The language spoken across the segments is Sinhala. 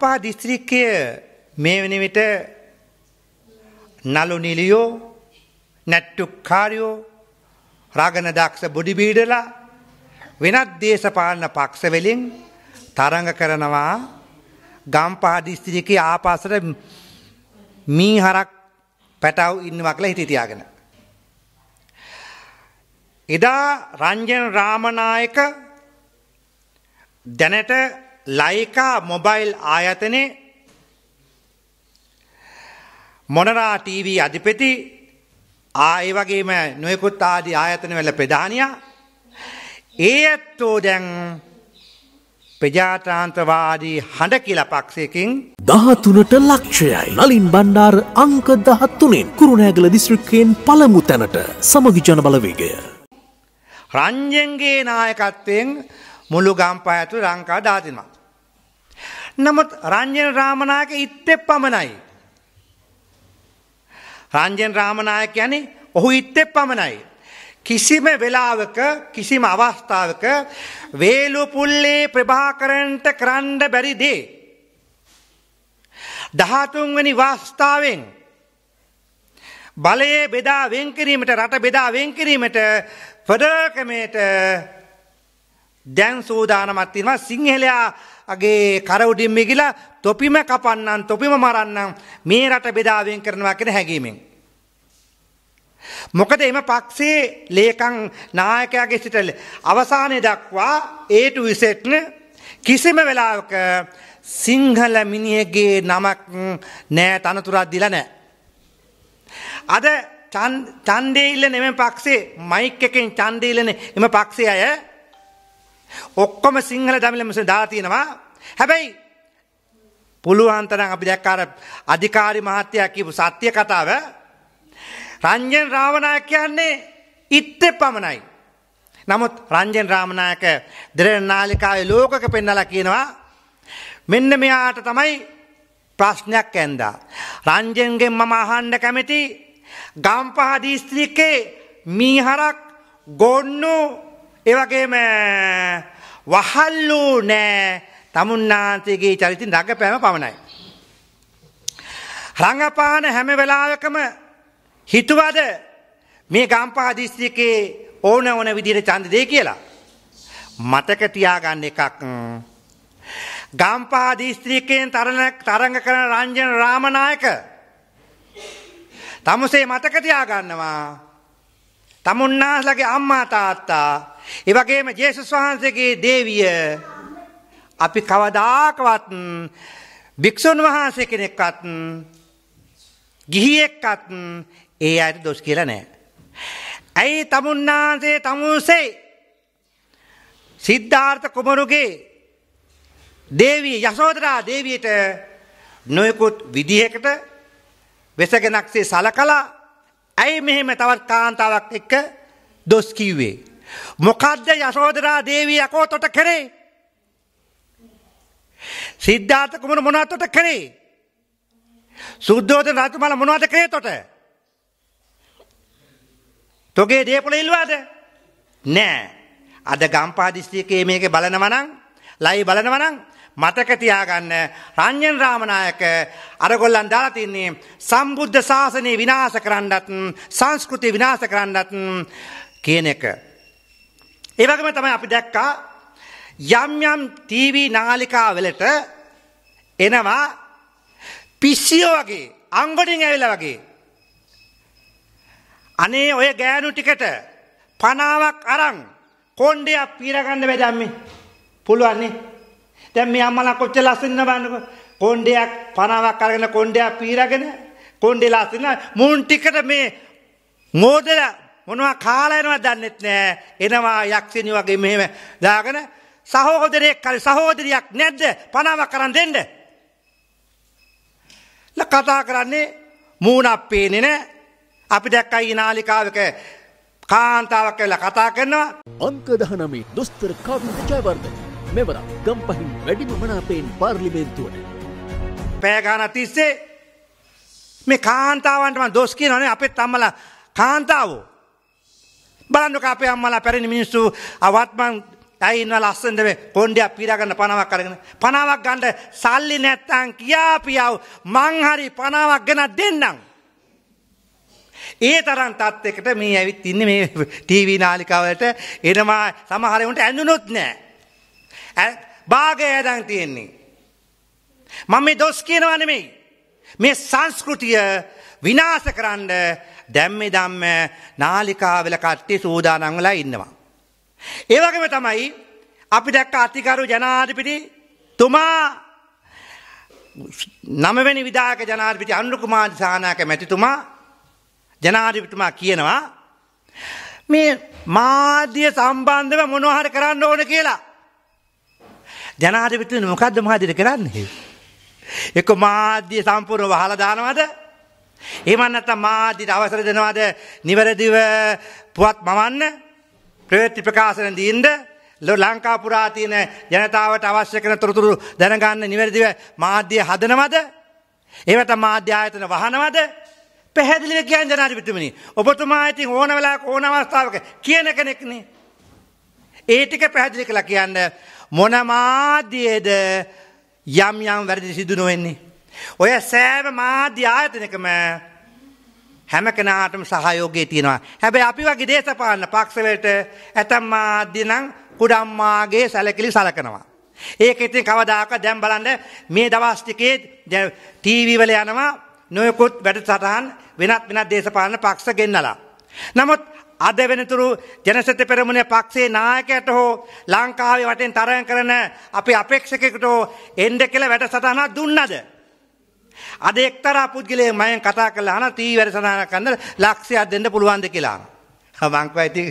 ගම්පහ දිස්ත්‍රික්කය මේ වෙන විට නලු නිලියෝ නැට්ටුක්කාරයෝ රාගන දක්ෂ බොඩිබීඩලා වෙනත් දේශපාලන පක්ෂවෙලින් තරඟ කරනවා ගම්පහ දිස්ත්‍රිකයේ ආපස්සට මී හරක් පැටව් ඉන්නවා කියලා හිතතියාගෙන. එදා රංජන රාමනායක දැනට ලයිකා මොබයිල් ආයතනයේ මොනරා ටීවී අධිපති ආය වගේම නොයකුත් ආදී ආයතනවල ප්‍රධානියා ඒ ඇත්තෝ දැන් ප්‍රජාතාන්ත්‍රවාදී හඬ කියලා පක්ෂයකින් දහතුනට ලක්ෂයයි නලින් බණ්ඩාර අංක දහත්තුනෙන් කුරුණෑගල දිස්ත්‍රික්කයෙන් පළමු තැනට සමගි ජනබලවේගය. රංජන්ගේ නායකත්වයෙන් මුළු ගම්පා ඇතු ලංකා දාතිනවා. නමුත් රංජන රාමනායක ඉත්තෙක් පමණයි. රංජන රාමනායක යන්නේ ඔහු ඉත්තෙක් පමණයි. කිසිම වෙලාවක කිසිම අවස්ථාවක වේලුපුල්ලේ ප්‍රභාකරන්ට කරන්න බැරි දේ. දහතුන්වැනි වාස්ථාවෙන් බලයේ බෙදා වෙන් කිරීමට රට බෙදා වෙන් කිරීමට ෆෙඩරල් කමේට දැන් සූදානමත් වෙනවා සිංහලයා අගේ කර උඩින් මිගිලා තොපිම කපන්නම් තොපිම මරන්නම් මේ රට බෙදාවෙන් කරනවා කියන හැඟීමෙන් මොකද එම පක්ෂයේ ලේකම් නායකයාගේ සිට අවසානය දක්වා ඒට විසෙට්න කිසිම වෙලාවක සිංහල මිනිියගේ නමක් නෑ තනතුරක් දිල නෑ. අද චන්දේල්ල නෙම පක්ෂේ මයික් එකෙන් චන්දේලන එම පක්ෂේ අය ඔක්කොම සිංහල දමිල මිස දා තියෙනවා. හැබැයි පුළුවන් තරම් අපි දැක්ක අර අධිකාරි මහත්තයා කියපු සත්‍ය කතාව රංජන් රාවනායක කියන්නේ ඉත්තේ පමණයි. නමුත් රංජන් රාමනායක දිරණ නාලිකාවේ ලෝකක පෙන්නලා කියනවා මෙන්න මෙයාට තමයි ප්‍රශ්නයක් ඇන්දා. රංජන්ගෙන් මම අහන්න කැමති ගම්පහ දිස්ත්‍රික්කේ මීහරක් ගොන්නු ඒවගේම වහල්ලූ නෑ තමුන්නාන්සේගේ චරිතින් රඟපෑම පමණයි. රඟපාන හැම වෙලාවකම හිතුවද මේ ගම්පා දිස්ත්‍රිකේ ඕන ඕන විදිහට ඡන්ද දෙයි කියලා. මතක තියාගන්න එකක් ගම්පා දිස්ත්‍රික්කයෙන් තරඟ කරන රංජන රාමනායක තමුසේ මතක තියාගන්නවා තමුන්නාස්ලගේ අම්මා තාත්තා එවගේම ජේසුස් වහන්සේගේ දේවිය අපි කවදාකවත් භික්‍ෂූන් වහන්සේ කෙනෙක්වත් ගිහියෙක්කත් ඒ අයට දොස් කියලා නෑ. ඇයි තමුන්නාන්සේ තමුසේ සිද්ධාර්ථ කුමරුගේ දේවී යසෝදරා දේවීට නොයකුත් විදිහකට වෙසගෙනක්සේ සලකලා ඇයි මෙහෙම තවත් කාන්තාවක් එක්ක දොස් කිව්වේ. මොකද්ද යශෝදරා දේවිය යකෝතොට කරේ? සිද්ධාර්ථ කුමන මොනවතොට කරේ? සුද්ධෝදන රජතුමා මොනවද කරේ තොට? තොගේ දේපොළ ඉල්ලුවාද? නෑ. අද ගම්පහ දිස්ත්‍රික්කයේ මේක බලනවා නම්, ලයි බලනවා නම් මතක තියාගන්න රංජන් රාමනායක අරගොල්ලන් දාලා තින්නේ සම්බුද්ධ ශාසනය විනාශ කරන්නත් සංස්කෘතිය විනාශ කරන්නත් කියන එක ඒ වගේම තමයි අපි දැක්කා යම් යම් ටීවී නාලිකාවලට එනවා පිස්සියෝ වගේ අංගොඩින් ඇවිල්ලා වගේ අනේ ඔය ගෑනු ටිකට පනාවක් අරන් කොණ්ඩයක් පීරගන්න බැද අම්මේ පුළුවන්නේ දැන් මේ අම්මලා කොච්චර ලස්සන බලන්නකො කොණ්ඩයක් පනාවක් අරගෙන කොණ්ඩයක් පීරගෙන කොණ්ඩේ ලස්සන මුන් ටිකට මේ මෝදලා මොනවා කාලා එනවා දන්නෙත් නෑ. එනවා යක්ෂිනි වගේ මෙහෙම දාගෙන සහෝදරයෙක් කල සහෝදරියක් නැද්ද? පනාවක් කරන් දෙන්න. ලා කතා කරන්නේ මූණක් පේන්නේ නෑ. අපි දැක්කයි නාලිකාවක කාන්තාවක් කියලා කතා කරනවා. අංක 19 දොස්තර කවිද ජයවර්ධන මෙවර ගම්පහින් වැඩිම මනාපයෙන් පාර්ලිමේන්තුවට. පැය ගානක් තිස්සේ මේ කාන්තාවන්ට මම දොස් කියනවානේ අපේ අම්මලා කාන්තාවෝ බලන්නක අපේ අම්මලා පැරණි මිනිස්සු අවත්මන් ඇයින්න ලස්සන්දව කොන්්ඩයක් පිරගන්න පනාවක් කරගෙන. පනාවක් ගණ්ඩ සල්ලි නැත්තං කියාපියාව මංහරි පනාවක් ගෙන දෙන්නම්. ඒ තරන් තත්වකට මේ ඇවිත් ඉන්න මේ ටීවී නාලිකාවලට එනමා සමහරවුට ඇඳුනොත් නෑ. භාගය ඇදන් තියෙන්නේ. මම මේ දොස් කියනවනමෙයි. මේ සංස්කෘතිය විනාස කරන්න දැම්මේ ධම්ම නාලිකාවල කට්ටි සූදානම් වෙලා ඉන්නවා. ඒ වගේම තමයි අපි දැක්ක අතිගරු ජනාධිපති තුමා නමවැනි විධායක ජනාධිපති අනුර කුමාර සානාක මැතිතුමා ජනාධිපතිතුමා කියනවා මේ මාධ්‍ය සම්බන්ධව මොනවා හරි කරන්න ඕන කියලා. ජනාධිපතිතුමා මොකද්ද මාධ්‍යට කරන්නේ? එක්ක මාධ්‍ය සම්පූර්ණව වහලා දානවද? එහෙම නැත්නම් මාධ්‍යට අවසර දෙනවද නිවැරදිව පුවත් මවන්න ප්‍රවෘත්ති ප්‍රකාශන දීන්න ලංකා පුරා තියෙන ජනතාවට අවශ්‍ය කරන තොරතුරු දැනගන්න නිවැරදිව මාධ්‍ය හදනවද? එහෙම නැත්නම් මාධ්‍ය ආයතන වහනවද? පැහැදිලිව කියන ජනාධිපතිතුමනි ඔබතුමා ඉතින් ඕන වෙලාවක ඕන අවස්ථාවක කියන කෙනෙක්නේ. ඒ ටික පැහැදිලි කළා කියන්න මොන මාධ්‍යයේද යම් යම් වැරදි සිදු නොවෙන්නේ ඔය සෑම මාධ්‍ය ආයතනකම හැම කෙනාටම සහයෝගය තියෙනවා. හැබැයි අපි වගේ දේශපාලන පක්ෂවලට ඇතම් මාධ්‍ය නම් කුඩම්මාගේ සැලකිලි සලකනවා. ඒක ඉතින් කවදාක දැන් බලන්න මේ දවස් ටිකේ ටීවී වල යනවා නොයෙකුත් වැඩසටහන් වෙනත් වෙනත් දේශපාලන පක්ෂ ගෙන්නලා. නමුත් අද වෙනතුරු ජනසත පෙරමුණේ පක්ෂේ නායකයට හෝ ලංකාවේ වටෙන් තරඟ කරන අපේ අපේක්ෂකෙකුට හෝ එන්න කියලා වැඩසටහනක් දුන්නද? අද එක්තරා පුද්ගලයෙක් මයෙන් කතා කරලා අහන ටීවී වැඩසටහනක් කරන්න ලක්ෂයක් දෙන්න පුළුවන්ද කියලා. මං කිව්වා ඉතින්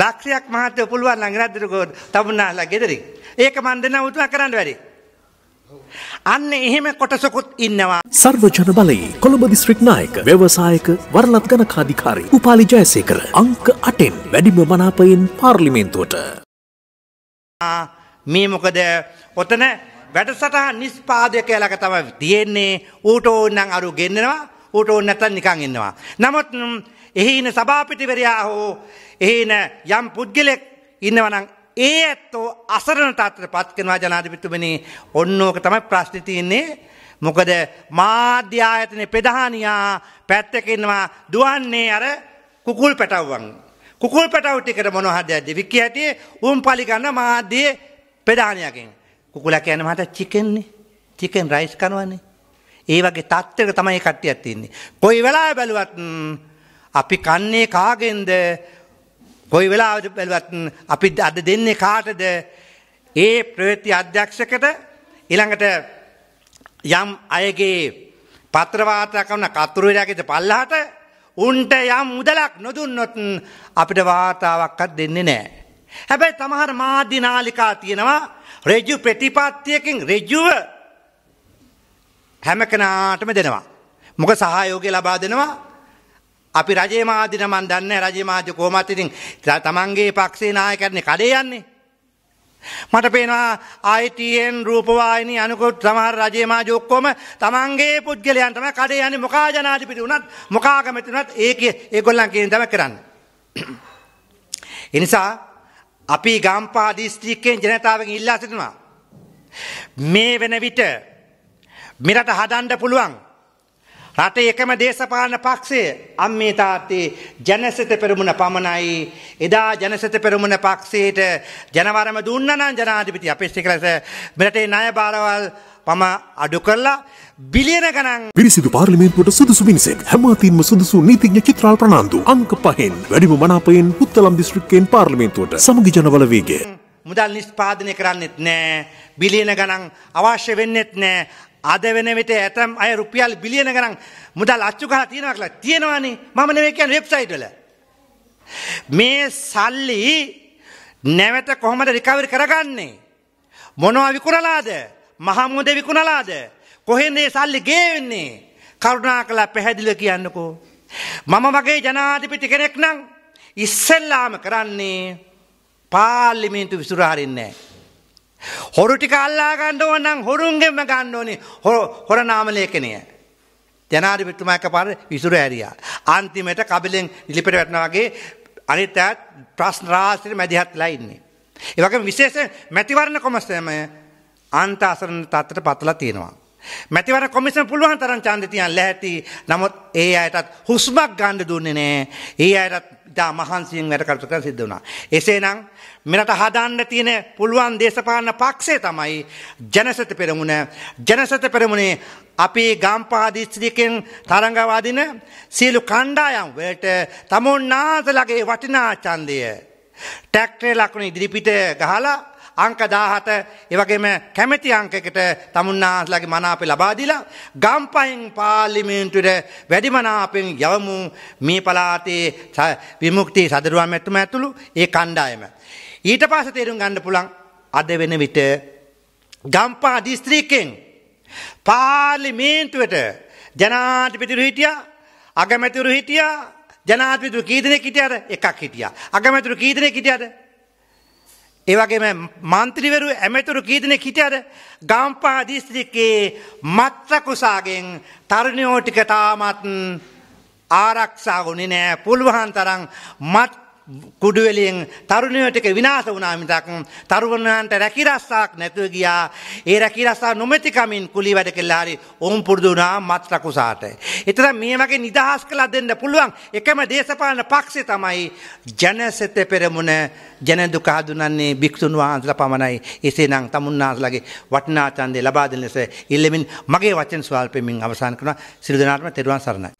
ලක්ෂයක් මහත්ය පුළුවන් නම් ගෙනද්දිට ගොඩ තමුන්නාලා ගෙදරින්. ඒක මන් දෙන්න උතුමා කරන්න වැඩි. අන්න එහෙම කොටසකුත් ඉන්නවා. සර්ව ජන බලයේ කොළඹ දිස්ත්‍රික් නායක ව්‍යවසායක වරලත් ගණකාධිකාරී උපාලි ජයසේකර අංක 8න් වැඩිම මනාපයෙන් පාර්ලිමේන්තුවට. මේ මොකද ඔතන වැඩසටහන් නිස්පාදකය ළඟ තමයි තියෙන්නේ ඌට ඕනනම් අරු ගෙන්නනවා ඌට ඕන නැත්නම් නිකන් ඉන්නවා. නමුත් එහි ඉන සභාපතිවරයා හෝ එහි ඉන යම් පුද්ගලෙක් ඉන්නවනම් ඒ ඇත්තෝ අසරණ තාත්‍රපත් කරනවා ජනාධිපතිතුමනි ඔන්න ඕක තමයි ප්‍රශ්නේ තියෙන්නේ. මොකද මාධ්‍ය ආයතනයේ ප්‍රධානියා පැත්තකින්නවා දුවන්නේ අර කුකුල් පැටවුවන්. කුකුල් පැටවු ටිකට මොනවද දෙවික්කිය ඇටි උන් පලි ගන්න මාධ්‍යයේ ප්‍රධානියාගෙන්. කුකුලා කියන්නේ මහත චිකන්නේ. Chicken rice කනවනේ. ඒ වගේ තත්ත්වයක තමයි කට්ටියක් තින්නේ. කොයි වෙලාවෙ බැලුවත් අපි කන්නේ කාගෙන්ද? කොයි වෙලාවෙ බැලුවත් අපි අද දෙන්නේ කාටද? ඒ ප්‍රවෘත්ති අධ්‍යක්ෂකට ඊළඟට යම් අයගේ පත්‍ර වාර්තා කරන කතුරුරයාගේද පල්ලහට උන්ට යම් මුදලක් නොදුන්නොත් අපිට වාතාවක්වත් දෙන්නේ නැහැ. හැබැයි තමහර මාධ්‍ය නාලිකා තියෙනවා රෙජු ප්‍රතිපත්තියකින් රෙජුව හැම කෙනාටම දෙනවා. මොක සහයෝගය ලබා දෙනවා අපි රජේ මාධ්‍යන මන් දන්න රජේ මාධ්‍ය කොහොමත් ඉතින් තමන්ගේ පක්ෂේ නායකයන්නේ කඩේ යන්නේ. මට පේනවා ITN රූපවාහිනී අනුකොත් සමහර රජේ මාධ්‍ය ඔක්කොම තමන්ගේ පුද්ගලයන් තමයි කඩේ යන්නේ මොකා ජනාධිපති වුණත් මොකා කැමති වුණත් ඒකේ ඒගොල්ලන් කියන තමයි කරන්නේ. ඒ නිසා අපි ගම්පා දිස්ත්‍රික්කයෙන් ජනතාවගෙන් ඉල්ලා සිටිනවා. මේ වෙන විට මෙරට හදන්න පුළුවන් රටේ එකම දේශපාලන පක්ෂය අම්මේ තාත්තේ ජනසිත පෙරමුණ පමණයි එදා ජනසිත පෙරමුණ පක්ෂයට ජනවරම දුන්නා නම් ජනාධිපති අපේක්ෂක ලෙස මෙරටේ ණය බාරවල් පම අඩු කරලා බිලියන ගණන් පිරිසිදු පාර්ලිමේන්තුවට සුදුසු මිනිසෙක් හැමතින්ම සුදුසු නීතිඥ චිත්‍රාල් ප්‍රනාන්දු අංක පහෙන් වැඩිම මනාපයෙන් පුත්තලම් දිස්ත්‍රික්කයෙන් පාර්ලිමේන්තුවට සමගි ජනවල වේගය මුදල් නිෂ්පාදනය කරන්නෙත් නෑ බිලියන ගණන් අවශ්‍ය වෙන්නෙත් නෑ අද වෙන විට ඇතම් අය රුපියල් බිලියන ගණන් මුදල් අච්චු කරලා තියෙනවා කියලා තියෙනවානේ මම නෙවෙයි කියන්නේ වෙබ්සයිට් වල මේ සල්ලි නැවත කොහොමද රිකවරි කරගන්නේ මොනවා විකුණලාද මහමුද විකුණලාද? කොහෙන්ද මේ සල්ලි ගේන්නේ? කරුණාකරලා පැහැදිලිව කියන්නකෝ. මම වගේ ජනාධිපති කෙනෙක් නම් ඉස්සෙල්ලාම කරන්නේ පාර්ලිමේන්තු විසුරා හරින්නේ හොරු ටික අල්ලා ගන්න ඕන නම් හොරුන්ගෙන්ම ගන්න ඕනේ හොර නාම ලේඛනය. ජනාධිපතිතුමා එකපාරට විසුර ඇරියා. අන්තිමට කබලෙන් නිලිපට වැටෙනා වගේ අනිත් ප්‍රශ්න රාශියට මැදිහත්ලා ඉන්නේ. ඒ වගේම විශේෂ මැතිවරණ කොමසම අන්තාසරණ තත්තට පතලා තියෙනවා. මැතිවර කොමිසම පුළුවන් තරම් චන්ද තියන් ලැහැති නමුත් ඒ අයටත් හුස්මක් ගණ්ඩ දුන්නේ නෑ ඒ අයටත් ඉතා මහන්සියෙන් වැඩ කරතුක සිද්ධ වුණා. එසේනම් මෙරට හදන්න තියෙන පුළුවන් දේශපාලන පක්ෂේ තමයි ජනසත පෙරමුණ ජනසත පෙරමුණේ අපේ ගම්පාදිස්ත්‍රිකෙන් තරඟවාදින සියලු කණ්ඩායම් වලට තමුන්නාසලගේ වටිනා ඡන්දය ටැක්ටර් ලකුණු ඉදිරිපිට ගහලා අංක 17 ඒ වගේම කැමැති අංකයකට තමුන්නාස්ලාගේ මනාපය ලබා දීලා ගම්පහින් පාර්ලිමේන්තුවට වැඩිමනාපෙන් යවමු මේ පළාතේ විමුක්ති සදරුවම් ඇතුම ඇතුළු ඒ කණ්ඩායම ඊට පස්සේ තේරුම් ගන්න පුළුවන් අද වෙන විට ගම්පහ දිස්ත්‍රික්කෙන් පාර්ලිමේන්තුවට ජනාධිපතිවරු හිටියා අගමැතිවරු හිටියා ජනාධිපතිවරු කී දෙනෙක් හිටියද එකක් හිටියා අගමැතිවරු කී දෙනෙක් හිටියද ඒවගේම මන්ත්‍රිවරු ඇමතුරු කීදන හිටියර ගම්පා දිස්ත්‍රිකයේ මත්‍රකුසාගෙන් තරුණයෝටික තාමත් ආරක්ෂාගුණි නෑ පුළුවහන් තරම් මත් කුඩුවලින් තරුණයට විනාශ වනාමිතක් තරුණන්ට රැකිරස්සාක් නැතුව ගියා ඒ රැකිරස්සා නොමැතිකමින් කුලි වැඩ කෙල්ලාරි ඔවුන් පුරදුනා මත් ලකුසාට. එතර මේ වගේ නිදහස් කලා දෙන්න පුළුවන් එකම දේශපාලන පක්ෂේ තමයි ජනසත පෙරමුණ ජනදුකාදුනන්නේ භික්ෂුන් වහන්සල පමණයි එසේනම් තමුන්නාසලගේ වටනාචන්දේ ලබාදලෙස ඉල්ලමින් මගේ වචන් ස්වාල්පමින් අවසාන කරන සිරිදනාටම තෙරුවන් සරණයි.